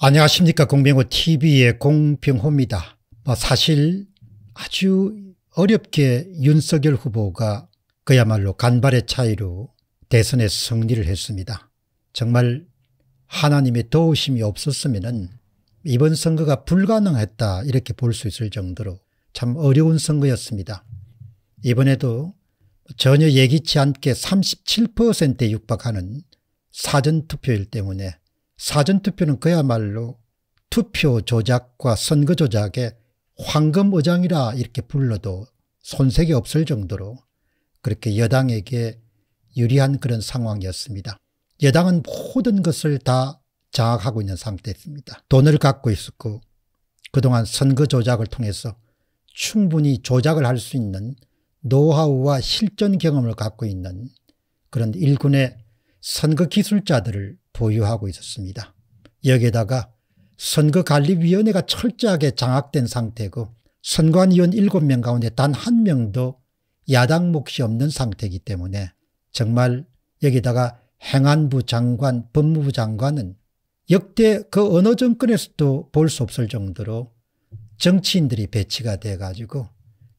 안녕하십니까 공병호 tv의 공병호입니다. 뭐 사실 아주 어렵게 윤석열 후보가 그야말로 간발의 차이로 대선에 승리를 했습니다. 정말 하나님의 도우심이 없었으면 이번 선거가 불가능했다 이렇게 볼 수 있을 정도로 참 어려운 선거였습니다. 이번에도 전혀 예기치 않게 37%에 육박하는 사전투표일 때문에 사전투표는 그야말로 투표 조작과 선거 조작의 황금어장이라 이렇게 불러도 손색이 없을 정도로 그렇게 여당에게 유리한 그런 상황이었습니다. 여당은 모든 것을 다 장악하고 있는 상태였습니다. 돈을 갖고 있었고 그동안 선거 조작을 통해서 충분히 조작을 할 수 있는 노하우와 실전 경험을 갖고 있는 그런 일군의 선거 기술자들을 보유하고 있었습니다. 여기에다가 선거관리위원회가 철저하게 장악된 상태고 선관위원 7명 가운데 단 한 명도 야당 몫이 없는 상태이기 때문에 정말 여기다가 행안부 장관, 법무부 장관은 역대 그 어느 정권에서도 볼 수 없을 정도로 정치인들이 배치가 돼가지고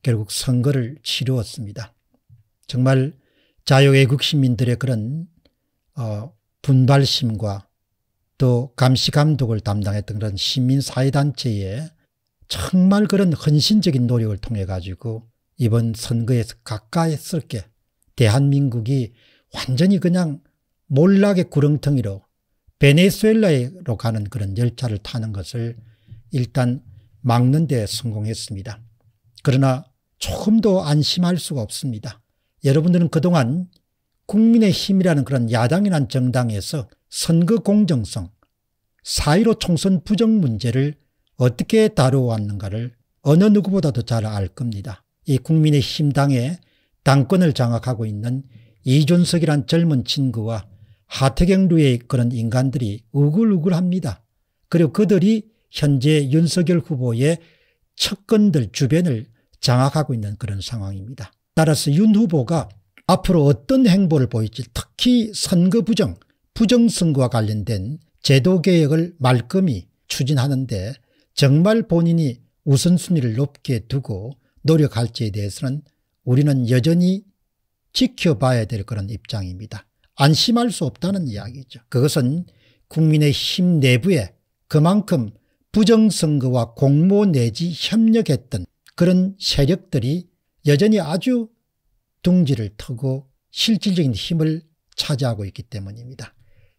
결국 선거를 치루었습니다. 정말 자유외국 시민들의 그런 어, 분발심과 또 감시 감독을 담당했던 그런 시민사회단체에 정말 그런 헌신적인 노력을 통해 가지고 이번 선거에서 가까이쓸게 대한민국이 완전히 그냥 몰락의 구렁텅이로 베네수엘라로 가는 그런 열차를 타는 것을 일단 막는 데 성공했습니다. 그러나 조금도 안심할 수가 없습니다. 여러분들은 그동안 국민의힘이라는 그런 야당이란 정당에서 선거 공정성, 사1로 총선 부정 문제를 어떻게 다루어왔는가를 어느 누구보다도 잘 알 겁니다. 이 국민의힘 당에 당권을 장악하고 있는 이준석이란 젊은 친구와 하태경류의 그런 인간들이 우글우글합니다. 그리고 그들이 현재 윤석열 후보의 척건들 주변을 장악하고 있는 그런 상황입니다. 따라서 윤 후보가 앞으로 어떤 행보를 보일지 특히 선거 부정, 부정선거와 관련된 제도개혁을 말끔히 추진하는데 정말 본인이 우선순위를 높게 두고 노력할지에 대해서는 우리는 여전히 지켜봐야 될 그런 입장입니다. 안심할 수 없다는 이야기죠. 그것은 국민의힘 내부에 그만큼 부정선거와 공모 내지 협력했던 그런 세력들이 여전히 아주 둥지를 터고 실질적인 힘을 차지하고 있기 때문입니다.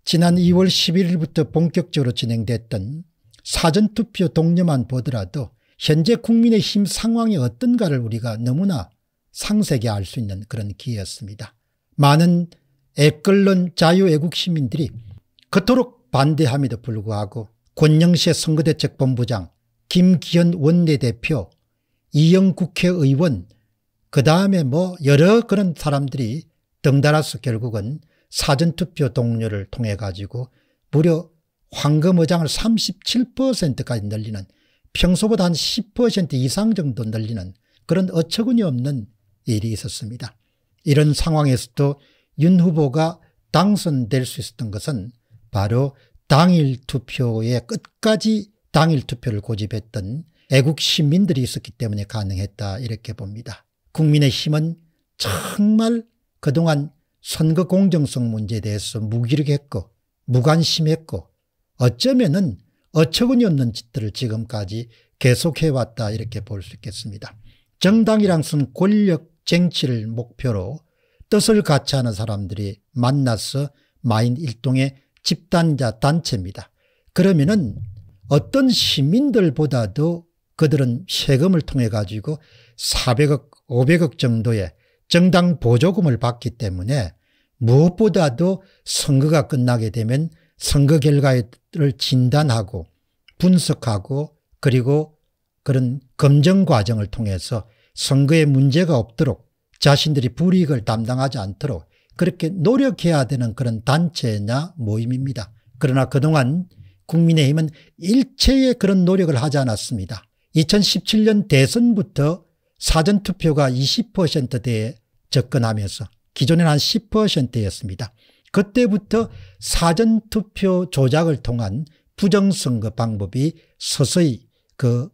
지난 2월 11일부터 본격적으로 진행됐던 사전투표 동료만 보더라도 현재 국민의힘 상황이 어떤가를 우리가 너무나 상세하게 알 수 있는 그런 기회였습니다. 많은 애끓는 자유애국 시민들이 그토록 반대함에도 불구하고 권영세 선거대책본부장, 김기현 원내대표, 이영 국회의원, 그 다음에 뭐 여러 그런 사람들이 덩달아서 결국은 사전투표 동료를 통해 가지고 무려 황금의장을 37%까지 늘리는 평소보다 한 10% 이상 정도 늘리는 그런 어처구니 없는 일이 있었습니다. 이런 상황에서도 윤 후보가 당선될 수 있었던 것은 바로 당일 투표에 끝까지 당일 투표를 고집했던 애국 시민들이 있었기 때문에 가능했다 이렇게 봅니다. 국민의힘은 정말 그동안 선거 공정성 문제에 대해서 무기력했고 무관심했고 어쩌면은 어처구니 없는 짓들을 지금까지 계속해왔다 이렇게 볼 수 있겠습니다. 정당이랑선 권력 쟁취를 목표로 뜻을 같이 하는 사람들이 만나서 마인 일동의 집단자 단체입니다. 그러면은 어떤 시민들보다도 그들은 세금을 통해 가지고 400억 500억 정도의 정당 보조금을 받기 때문에 무엇보다도 선거가 끝나게 되면 선거 결과를 진단하고 분석하고 그리고 그런 검증 과정을 통해서 선거에 문제가 없도록 자신들이 불이익을 담당하지 않도록 그렇게 노력해야 되는 그런 단체나 모임입니다. 그러나 그동안 국민의힘은 일체의 그런 노력을 하지 않았습니다. 2017년 대선부터 사전투표가 20%대에 접근하면서 기존에는 한 10%였습니다. 그때부터 사전투표 조작을 통한 부정선거 방법이 서서히 그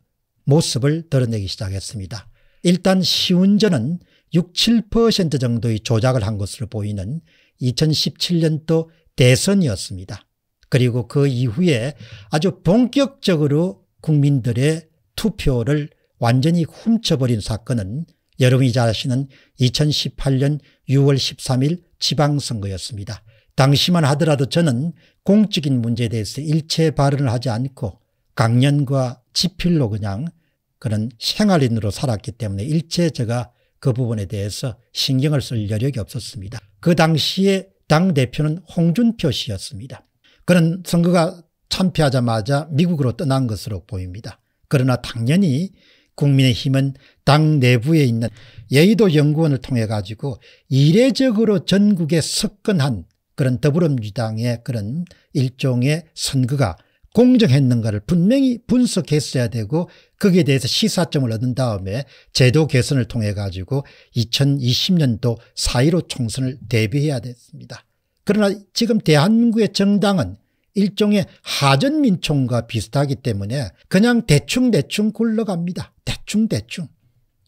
모습을 드러내기 시작했습니다. 일단 시운전은 6, 7% 정도의 조작을 한 것으로 보이는 2017년도 대선이었습니다. 그리고 그 이후에 아주 본격적으로 국민들의 투표를 완전히 훔쳐버린 사건은 여러분이 잘 아시는 2018년 6월 13일 지방선거였습니다. 당시만 하더라도 저는 공적인 문제에 대해서 일체 발언을 하지 않고 강연과 지필로 그냥 그런 생활인으로 살았기 때문에 일체 제가 그 부분에 대해서 신경을 쓸 여력이 없었습니다. 그 당시에 당대표는 홍준표 씨였습니다. 그는 선거가 참패하자마자 미국으로 떠난 것으로 보입니다. 그러나 당연히 국민의힘은 당 내부에 있는 예의도 연구원을 통해 가지고 이례적으로 전국에 석근한 그런 더불어민주당의 그런 일종의 선거가 공정했는가를 분명히 분석했어야 되고 거기에 대해서 시사점을 얻은 다음에 제도 개선을 통해 가지고 2020년도 4.15 총선을 대비해야 됐습니다. 그러나 지금 대한민국의 정당은 일종의 하전민총과 비슷하기 때문에 그냥 대충대충 굴러갑니다. 대충대충.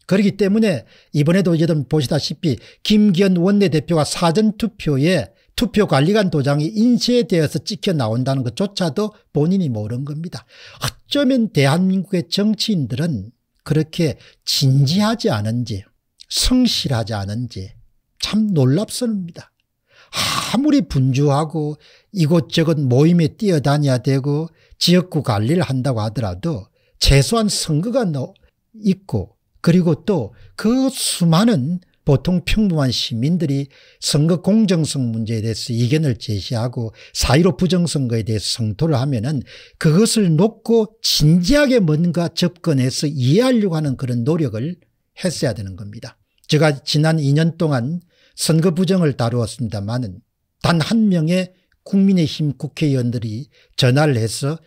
그렇기 때문에 이번에도 어쨌든 보시다시피 김기현 원내대표가 사전투표에 투표관리관 도장이 인쇄되어서 찍혀 나온다는 것조차도 본인이 모른 겁니다. 어쩌면 대한민국의 정치인들은 그렇게 진지하지 않은지 성실하지 않은지 참 놀랍습니다. 아무리 분주하고 이곳저곳 모임에 뛰어다녀야 되고 지역구 관리를 한다고 하더라도 최소한 선거가 있고 그리고 또 그 수많은 보통 평범한 시민들이 선거 공정성 문제에 대해서 이견을 제시하고 사이로 부정선거에 대해서 성토를 하면은 그것을 놓고 진지하게 뭔가 접근해서 이해하려고 하는 그런 노력을 했어야 되는 겁니다. 제가 지난 2년 동안 선거 부정을 다루었습니다만은 단 한 명의 국민의힘 국회의원들이 전화를 해서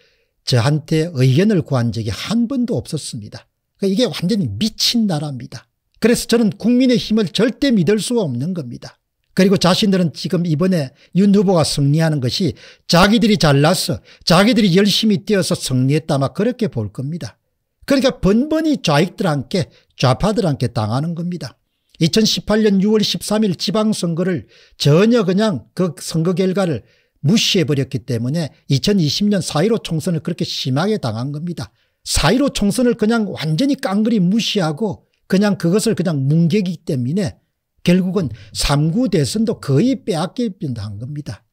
저한테 의견을 구한 적이 한 번도 없었습니다. 그러니까 이게 완전히 미친 나라입니다. 그래서 저는 국민의힘을 절대 믿을 수가 없는 겁니다. 그리고 자신들은 지금 이번에 윤 후보가 승리하는 것이 자기들이 잘났어 자기들이 열심히 뛰어서 승리했다 막 그렇게 볼 겁니다. 그러니까 번번이 좌익들한테 좌파들한테 당하는 겁니다. 2018년 6월 13일 지방선거를 전혀 그냥 그 선거 결과를 무시해버렸기 때문에 2020년 4.15 총선을 그렇게 심하게 당한 겁니다. 4.15 총선을 그냥 완전히 깡그리 무시하고 그냥 그것을 그냥 뭉개기 때문에 결국은 3구 대선도 거의 빼앗길 다한 겁니다.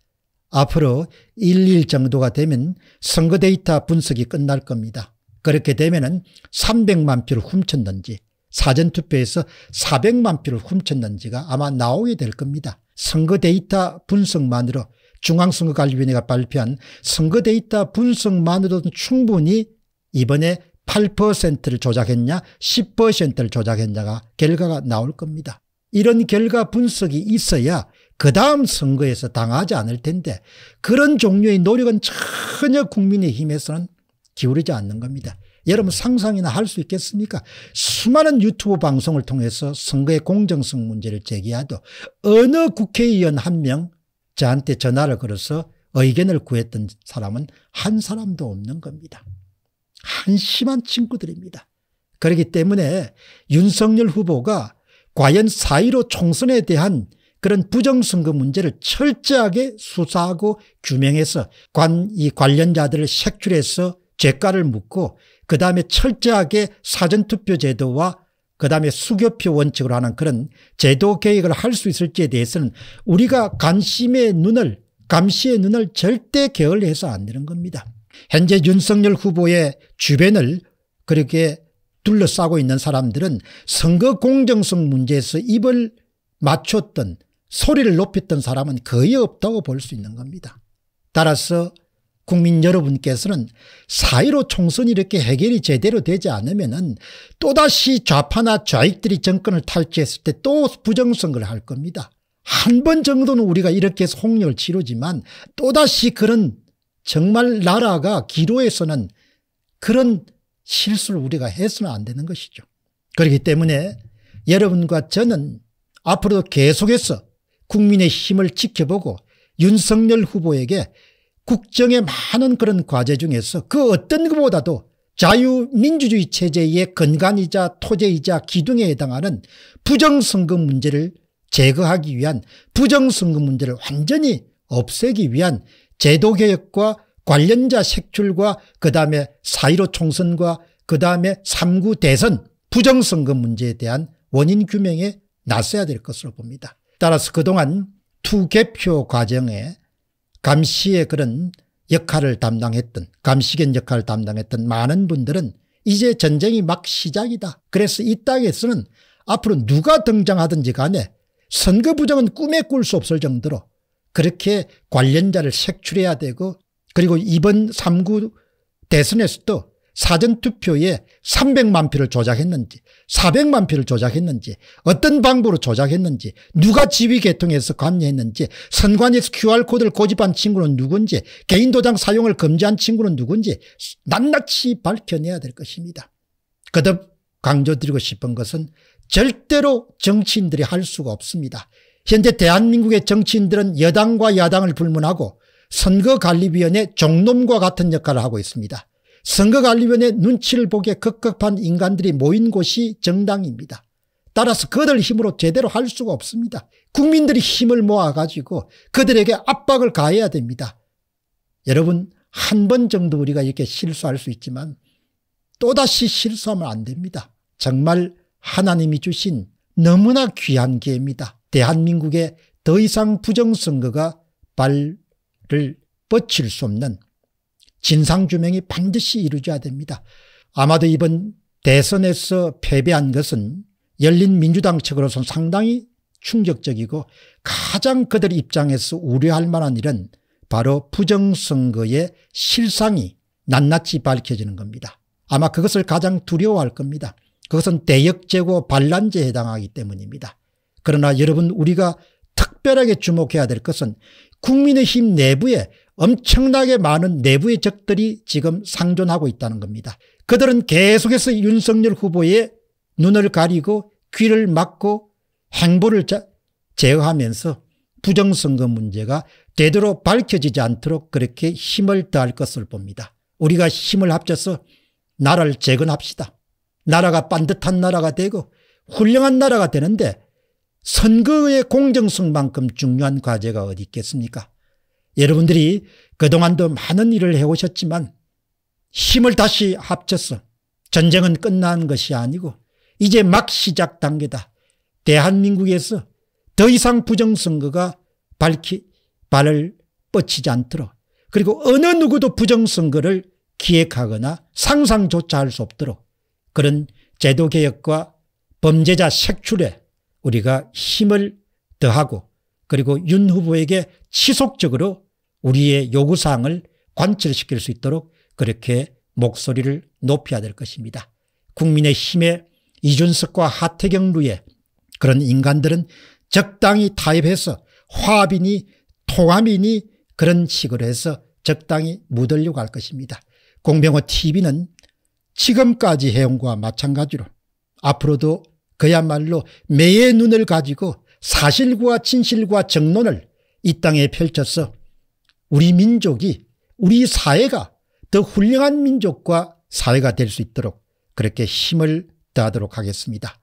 앞으로 1일 정도가 되면 선거 데이터 분석이 끝날 겁니다. 그렇게 되면 은 300만 표를 훔쳤는지 사전투표에서 400만 표를 훔쳤는지가 아마 나오게 될 겁니다. 선거 데이터 분석만으로 중앙선거관리위원회가 발표한 선거 데이터 분석만으로도 충분히 이번에 8%를 조작했냐 10%를 조작했냐가 결과가 나올 겁니다. 이런 결과 분석이 있어야 그 다음 선거에서 당하지 않을 텐데 그런 종류의 노력은 전혀 국민의힘에서는 기울이지 않는 겁니다. 여러분 상상이나 할 수 있겠습니까? 수많은 유튜브 방송을 통해서 선거의 공정성 문제를 제기하도 어느 국회의원 한명 저한테 전화를 걸어서 의견을 구했던 사람은 한 사람도 없는 겁니다. 한심한 친구들입니다. 그렇기 때문에 윤석열 후보가 과연 4.15 총선에 대한 그런 부정선거 문제를 철저하게 수사하고 규명해서 관, 이 관련자들을 색출해서 죄가를 묻고 그 다음에 철저하게 사전투표 제도와 그다음에 수교표 원칙으로 하는 그런 제도 개혁을 할 수 있을지에 대해서는 우리가 관심의 눈을 감시의 눈을 절대 게을리해서 안 되는 겁니다. 현재 윤석열 후보의 주변을 그렇게 둘러싸고 있는 사람들은 선거 공정성 문제에서 입을 맞췄던 소리를 높였던 사람은 거의 없다고 볼 수 있는 겁니다. 따라서 국민 여러분께서는 사이로 총선이 이렇게 해결이 제대로 되지 않으면 또다시 좌파나 좌익들이 정권을 탈취했을 때 또 부정선거를 할 겁니다. 한 번 정도는 우리가 이렇게 해서 홍역을 치르지만 또다시 그런 정말 나라가 기로에서는 그런 실수를 우리가 해서는 안 되는 것이죠. 그렇기 때문에 여러분과 저는 앞으로도 계속해서 국민의 힘을 지켜보고 윤석열 후보에게 국정의 많은 그런 과제 중에서 그 어떤 것보다도 자유민주주의 체제의 근간이자 토제이자 기둥에 해당하는 부정선거 문제를 제거하기 위한 부정선거 문제를 완전히 없애기 위한 제도개혁과 관련자 색출과 그다음에 사1로 총선과 그다음에 3구 대선 부정선거 문제에 대한 원인 규명에 나서야 될 것으로 봅니다. 따라서 그동안 투개표 과정에 감시의 그런 역할을 담당했던 감시견 역할을 담당했던 많은 분들은 이제 전쟁이 막 시작이다. 그래서 이 땅에서는 앞으로 누가 등장하든지 간에 선거 부정은 꿈에 꿀 수 없을 정도로 그렇게 관련자를 색출해야 되고 그리고 이번 3구 대선에서도 사전투표에 300만 표를 조작했는지 400만 표를 조작했는지 어떤 방법으로 조작했는지 누가 지휘계통에서 관여했는지 선관위에서 QR코드를 고집한 친구는 누군지 개인도장 사용을 금지한 친구는 누군지 낱낱이 밝혀내야 될 것입니다. 거듭 강조드리고 싶은 것은 절대로 정치인들이 할 수가 없습니다. 현재 대한민국의 정치인들은 여당과 야당을 불문하고 선거관리위원회 종놈과 같은 역할을 하고 있습니다. 선거관리위원회 눈치를 보게 급급한 인간들이 모인 곳이 정당입니다. 따라서 그들 힘으로 제대로 할 수가 없습니다. 국민들이 힘을 모아가지고 그들에게 압박을 가해야 됩니다. 여러분 한 번 정도 우리가 이렇게 실수할 수 있지만 또다시 실수하면 안 됩니다. 정말 하나님이 주신 너무나 귀한 기회입니다. 대한민국에 더 이상 부정선거가 발을 뻗칠 수 없는 진상규명이 반드시 이루어져야 됩니다. 아마도 이번 대선에서 패배한 것은 열린민주당 측으로서 상당히 충격적이고 가장 그들 입장에서 우려할 만한 일은 바로 부정선거의 실상이 낱낱이 밝혀지는 겁니다. 아마 그것을 가장 두려워할 겁니다. 그것은 대역죄고 반란죄에 해당하기 때문입니다. 그러나 여러분 우리가 특별하게 주목해야 될 것은 국민의힘 내부에 엄청나게 많은 내부의 적들이 지금 상존하고 있다는 겁니다. 그들은 계속해서 윤석열 후보의 눈을 가리고 귀를 막고 행보를 제어하면서 부정선거 문제가 되도록 밝혀지지 않도록 그렇게 힘을 다할 것을 봅니다. 우리가 힘을 합쳐서 나라를 재건합시다. 나라가 반듯한 나라가 되고 훌륭한 나라가 되는데 선거의 공정성만큼 중요한 과제가 어디 있겠습니까 여러분들이 그동안도 많은 일을 해오셨지만 힘을 다시 합쳐서 전쟁은 끝난 것이 아니고 이제 막 시작 단계다. 대한민국에서 더 이상 부정선거가 밝히 발을 뻗치지 않도록 그리고 어느 누구도 부정선거를 기획하거나 상상조차 할 수 없도록 그런 제도개혁과 범죄자 색출에 우리가 힘을 더하고 그리고 윤 후보에게 지속적으로 우리의 요구사항을 관철시킬 수 있도록 그렇게 목소리를 높여야 될 것입니다. 국민의 힘의 이준석과 하태경루의 그런 인간들은 적당히 타협해서 화합이니 통합이니 그런 식으로 해서 적당히 묻으려고 할 것입니다. 공병호 TV는 지금까지 해온 과 마찬가지로 앞으로도 그야말로 매의 눈을 가지고 사실과 진실과 정론을 이 땅에 펼쳐서 우리 민족이 우리 사회가 더 훌륭한 민족과 사회가 될 수 있도록 그렇게 힘을 더하도록 하겠습니다.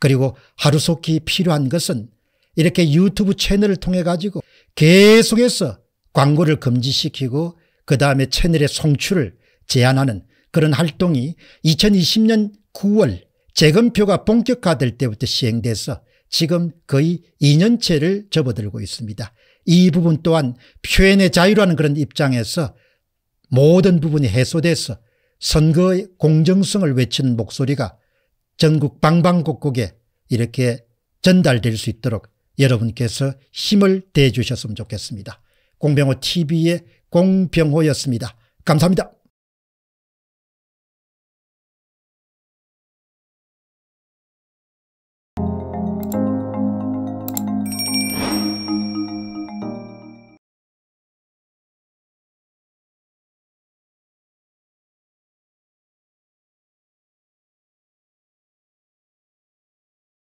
그리고 하루속히 필요한 것은 이렇게 유튜브 채널을 통해 가지고 계속해서 광고를 금지시키고 그 다음에 채널의 송출을 제한하는 그런 활동이 2020년 9월 재검표가 본격화될 때부터 시행돼서 지금 거의 2년째를 접어들고 있습니다. 이 부분 또한 표현의 자유라는 그런 입장에서 모든 부분이 해소돼서 선거의 공정성을 외치는 목소리가 전국 방방곡곡에 이렇게 전달될 수 있도록 여러분께서 힘을 대주셨으면 좋겠습니다. 공병호 TV의 공병호였습니다. 감사합니다.